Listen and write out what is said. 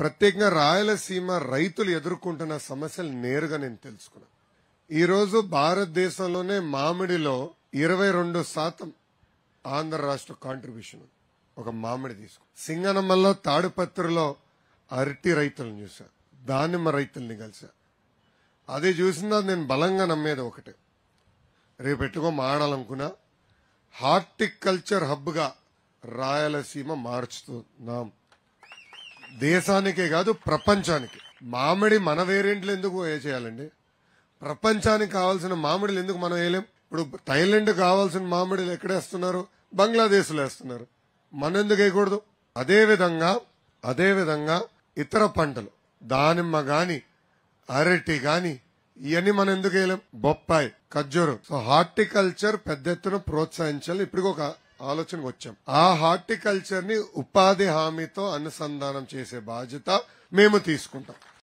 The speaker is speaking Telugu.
ప్రత్యేకంగా రాయలసీమ రైతులు ఎదుర్కొంటున్న సమస్యలు నేరుగా నేను తెలుసుకున్నాను ఈరోజు భారతదేశంలోనే మామిడిలో ఇరవై రెండు శాతం ఆంధ్ర రాష్ట్ర కాంట్రిబ్యూషన్ ఒక మామిడి తీసుకు సింగనమల్లో తాడుపత్రిలో అరటి రైతులను చూసా దానిమ్మ రైతుల్ని కలిసా అది చూసినా నేను బలంగా నమ్మేది ఒకటే రేపు ఎట్టుకో మాడాలనుకున్నా హార్టికల్చర్ హబ్గా రాయలసీమ మార్చుతున్నాం దేశానికే కాదు ప్రపంచానికి మామిడి మన వేరియంట్లు ఎందుకు వేయచేయాలండి ప్రపంచానికి కావాల్సిన మామిడిలు ఎందుకు మనం వేయలేం ఇప్పుడు థైలాండ్ కావాల్సిన మామిడిలు ఎక్కడేస్తున్నారు బంగ్లాదేశ్లో వేస్తున్నారు మనం ఎందుకు వేయకూడదు అదేవిధంగా అదేవిధంగా ఇతర పంటలు దానిమ్మ గాని అరటి గాని ఇవన్నీ మనం ఎందుకు వేయలేం బొప్పాయి ఖర్జూరం సో హార్టికల్చర్ పెద్ద ఎత్తున ప్రోత్సహించాలి ఇప్పటికొక ఒక ఆలోచనకు వచ్చాం ఆ హార్టికల్చర్ ని ఉపాధి హామీతో అనుసంధానం చేసే బాధ్యత మేము తీసుకుంటాం